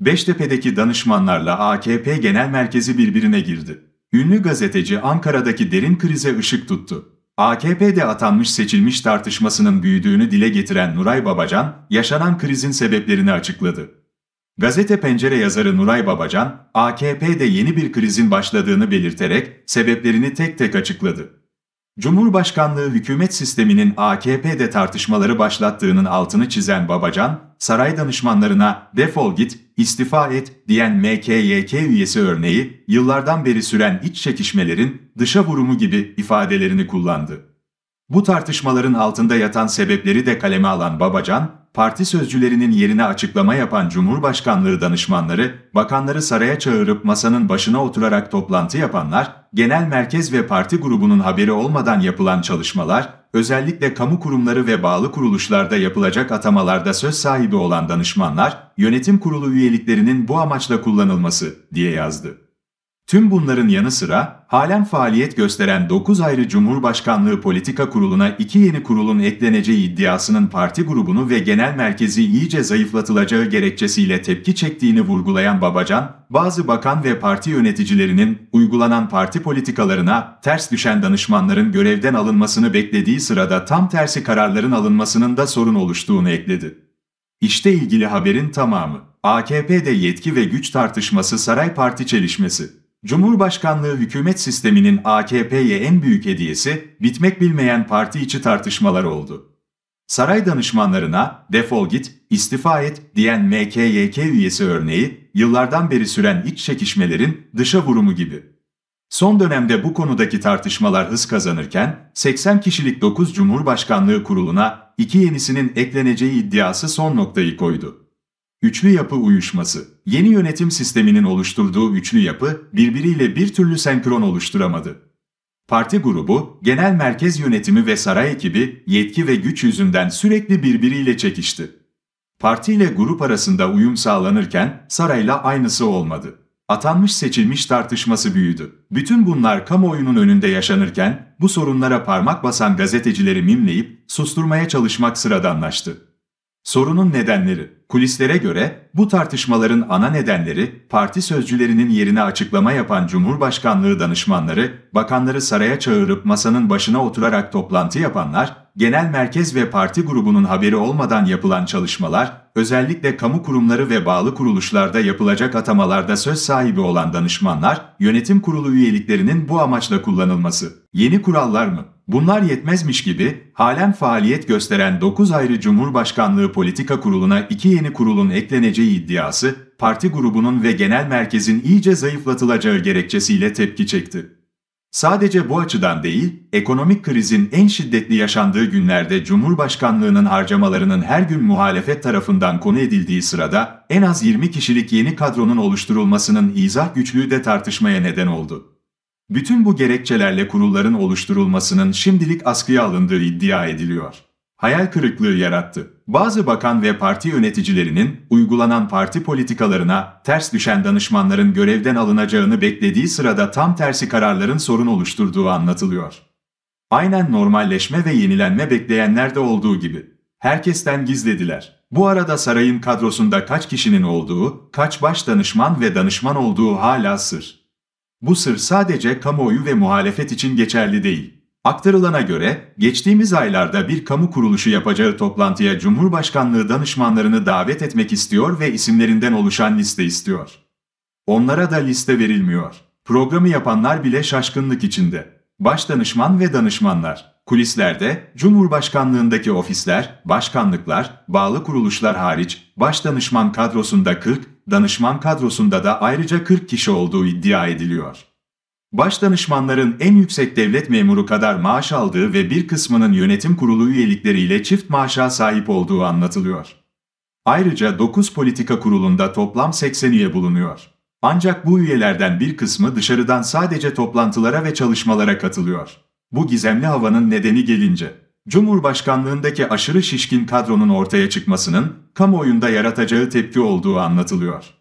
Beştepe'deki danışmanlarla AKP Genel Merkezi birbirine girdi. Ünlü gazeteci Ankara'daki derin krize ışık tuttu. AKP'de atanmış seçilmiş tartışmasının büyüdüğünü dile getiren Nuray Babacan, yaşanan krizin sebeplerini açıkladı. Gazete Pencere yazarı Nuray Babacan, AKP'de yeni bir krizin başladığını belirterek sebeplerini tek tek açıkladı. Cumhurbaşkanlığı hükümet sisteminin AKP'de tartışmaları başlattığının altını çizen Babacan, saray danışmanlarına defol git, istifa et diyen MKYK üyesi örneği, yıllardan beri süren iç çekişmelerin dışa vurumu gibi ifadelerini kullandı. Bu tartışmaların altında yatan sebepleri de kaleme alan Babacan, parti sözcülerinin yerine açıklama yapan Cumhurbaşkanlığı danışmanları, bakanları saraya çağırıp masanın başına oturarak toplantı yapanlar, genel merkez ve parti grubunun haberi olmadan yapılan çalışmalar, özellikle kamu kurumları ve bağlı kuruluşlarda yapılacak atamalarda söz sahibi olan danışmanlar, yönetim kurulu üyeliklerinin bu amaçla kullanılması diye yazdı. Tüm bunların yanı sıra, halen faaliyet gösteren 9 ayrı Cumhurbaşkanlığı Politika Kurulu'na iki yeni kurulun ekleneceği iddiasının parti grubunu ve genel merkezi iyice zayıflatılacağı gerekçesiyle tepki çektiğini vurgulayan Babacan, bazı bakan ve parti yöneticilerinin uygulanan parti politikalarına ters düşen danışmanların görevden alınmasını beklediği sırada tam tersi kararların alınmasının da sorun oluştuğunu ekledi. İşte ilgili haberin tamamı. AKP'de yetki ve güç tartışması saray parti çelişmesi. Cumhurbaşkanlığı hükümet sisteminin AKP'ye en büyük hediyesi, bitmek bilmeyen parti içi tartışmalar oldu. Saray danışmanlarına defol git, istifa et diyen MKYK üyesi örneği, yıllardan beri süren iç çekişmelerin dışa vurumu gibi. Son dönemde bu konudaki tartışmalar hız kazanırken, 80 kişilik 9 Cumhurbaşkanlığı kuruluna iki yenisinin ekleneceği iddiası son noktayı koydu. Üçlü yapı uyuşması. Yeni yönetim sisteminin oluşturduğu üçlü yapı birbiriyle bir türlü senkron oluşturamadı. Parti grubu, genel merkez yönetimi ve saray ekibi yetki ve güç yüzünden sürekli birbiriyle çekişti. Parti ile grup arasında uyum sağlanırken sarayla aynısı olmadı. Atanmış seçilmiş tartışması büyüdü. Bütün bunlar kamuoyunun önünde yaşanırken bu sorunlara parmak basan gazetecileri mimleyip susturmaya çalışmak sıradanlaştı. Sorunun nedenleri Kulislere göre bu tartışmaların ana nedenleri parti sözcülerinin yerine açıklama yapan Cumhurbaşkanlığı danışmanları, bakanları saraya çağırıp masanın başına oturarak toplantı yapanlar, genel merkez ve parti grubunun haberi olmadan yapılan çalışmalar, özellikle kamu kurumları ve bağlı kuruluşlarda yapılacak atamalarda söz sahibi olan danışmanlar, yönetim kurulu üyeliklerinin bu amaçla kullanılması. Yeni kurallar mı? Bunlar yetmezmiş gibi halen faaliyet gösteren 9 ayrı Cumhurbaşkanlığı Politika Kurulu'na iki yeni kurulun ekleneceği iddiası, parti grubunun ve genel merkezin iyice zayıflatılacağı gerekçesiyle tepki çekti. Sadece bu açıdan değil, ekonomik krizin en şiddetli yaşandığı günlerde Cumhurbaşkanlığının harcamalarının her gün muhalefet tarafından konu edildiği sırada en az 20 kişilik yeni kadronun oluşturulmasının izah güçlüğü de tartışmaya neden oldu. Bütün bu gerekçelerle kurulların oluşturulmasının şimdilik askıya alındığı iddia ediliyor hayal kırıklığı yarattı. Bazı bakan ve parti yöneticilerinin uygulanan parti politikalarına ters düşen danışmanların görevden alınacağını beklediği sırada tam tersi kararların sorun oluşturduğu anlatılıyor. Aynen normalleşme ve yenilenme bekleyenler de olduğu gibi. Herkesten gizlediler. Bu arada sarayın kadrosunda kaç kişinin olduğu, kaç baş danışman ve danışman olduğu hala sır. Bu sır sadece kamuoyu ve muhalefet için geçerli değil. Aktarılana göre, geçtiğimiz aylarda bir kamu kuruluşu yapacağı toplantıya Cumhurbaşkanlığı danışmanlarını davet etmek istiyor ve isimlerinden oluşan liste istiyor. Onlara da liste verilmiyor. Programı yapanlar bile şaşkınlık içinde. Başdanışman ve danışmanlar, kulislerde, Cumhurbaşkanlığındaki ofisler, başkanlıklar, bağlı kuruluşlar hariç, başdanışman kadrosunda 40, danışman kadrosunda da ayrıca 40 kişi olduğu iddia ediliyor. Başdanışmanların en yüksek devlet memuru kadar maaş aldığı ve bir kısmının yönetim kurulu üyelikleriyle çift maaşa sahip olduğu anlatılıyor. Ayrıca 9 politika kurulunda toplam 80 üye bulunuyor. Ancak bu üyelerden bir kısmı dışarıdan sadece toplantılara ve çalışmalara katılıyor. Bu gizemli havanın nedeni gelince, Cumhurbaşkanlığındaki aşırı şişkin kadronun ortaya çıkmasının kamuoyunda yaratacağı tepki olduğu anlatılıyor.